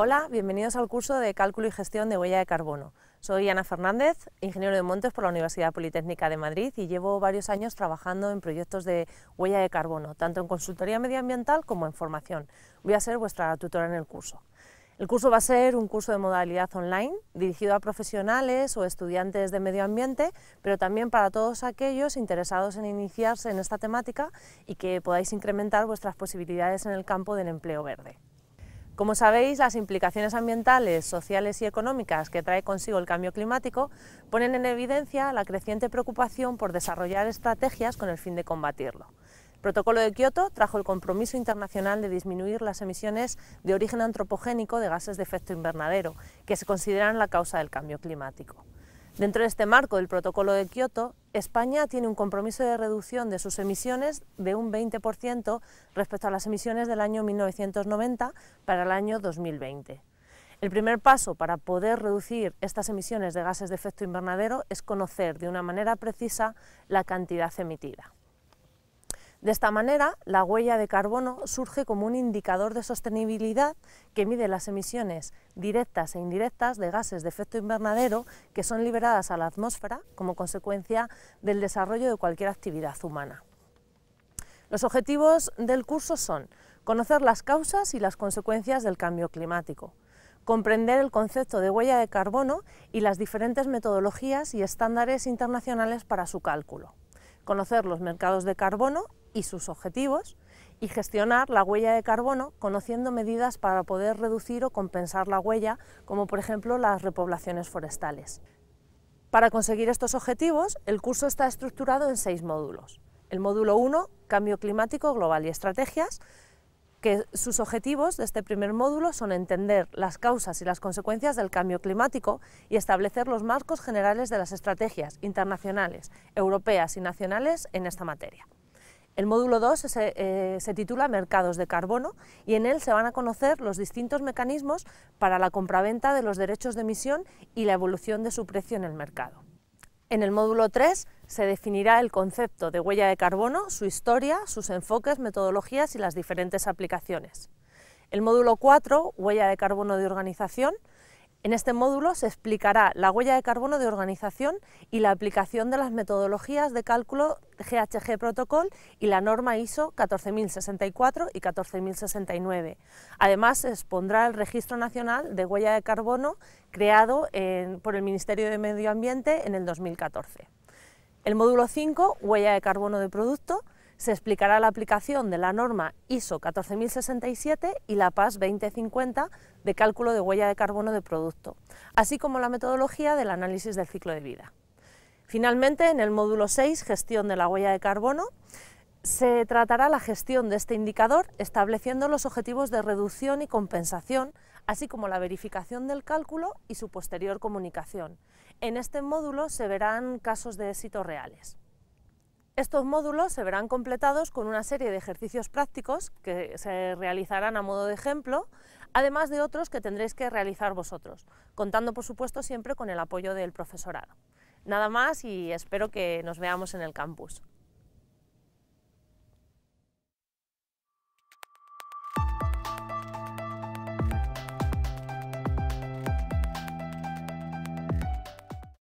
Hola, bienvenidos al curso de Cálculo y Gestión de Huella de Carbono. Soy Ana Fernández, ingeniero de montes por la Universidad Politécnica de Madrid y llevo varios años trabajando en proyectos de huella de carbono, tanto en consultoría medioambiental como en formación. Voy a ser vuestra tutora en el curso. El curso va a ser un curso de modalidad online dirigido a profesionales o estudiantes de medio ambiente, pero también para todos aquellos interesados en iniciarse en esta temática y que podáis incrementar vuestras posibilidades en el campo del empleo verde. Como sabéis, las implicaciones ambientales, sociales y económicas que trae consigo el cambio climático ponen en evidencia la creciente preocupación por desarrollar estrategias con el fin de combatirlo. El Protocolo de Kioto trajo el compromiso internacional de disminuir las emisiones de origen antropogénico de gases de efecto invernadero, que se consideran la causa del cambio climático. Dentro de este marco del protocolo de Kioto, España tiene un compromiso de reducción de sus emisiones de un 20% respecto a las emisiones del año 1990 para el año 2020. El primer paso para poder reducir estas emisiones de gases de efecto invernadero es conocer de una manera precisa la cantidad emitida. De esta manera, la huella de carbono surge como un indicador de sostenibilidad que mide las emisiones directas e indirectas de gases de efecto invernadero que son liberadas a la atmósfera como consecuencia del desarrollo de cualquier actividad humana. Los objetivos del curso son conocer las causas y las consecuencias del cambio climático, comprender el concepto de huella de carbono y las diferentes metodologías y estándares internacionales para su cálculo, conocer los mercados de carbono y sus objetivos y gestionar la huella de carbono conociendo medidas para poder reducir o compensar la huella, como por ejemplo las repoblaciones forestales. Para conseguir estos objetivos, el curso está estructurado en seis módulos. El módulo 1, Cambio Climático Global y Estrategias, que sus objetivos de este primer módulo son entender las causas y las consecuencias del cambio climático y establecer los marcos generales de las estrategias internacionales, europeas y nacionales en esta materia. El módulo 2 eh, se, titula Mercados de Carbono y en él se van a conocer los distintos mecanismos para la compraventa de los derechos de emisión y la evolución de su precio en el mercado. En el módulo 3 se definirá el concepto de huella de carbono, su historia, sus enfoques, metodologías y las diferentes aplicaciones. El módulo 4, huella de carbono de organización, en este módulo se explicará la huella de carbono de organización y la aplicación de las metodologías de cálculo GHG Protocol y la norma ISO 14064 y 14069. Además, se expondrá el Registro Nacional de Huella de Carbono creado por el Ministerio de Medio Ambiente en el 2014. El módulo 5, huella de carbono de producto, se explicará la aplicación de la norma ISO 14067 y la PAS 2050 de cálculo de huella de carbono de producto, así como la metodología del análisis del ciclo de vida. Finalmente, en el módulo 6, gestión de la huella de carbono, se tratará la gestión de este indicador estableciendo los objetivos de reducción y compensación, así como la verificación del cálculo y su posterior comunicación. En este módulo se verán casos de éxito reales. Estos módulos se verán completados con una serie de ejercicios prácticos que se realizarán a modo de ejemplo, además de otros que tendréis que realizar vosotros, contando por supuesto siempre con el apoyo del profesorado. Nada más y espero que nos veamos en el campus.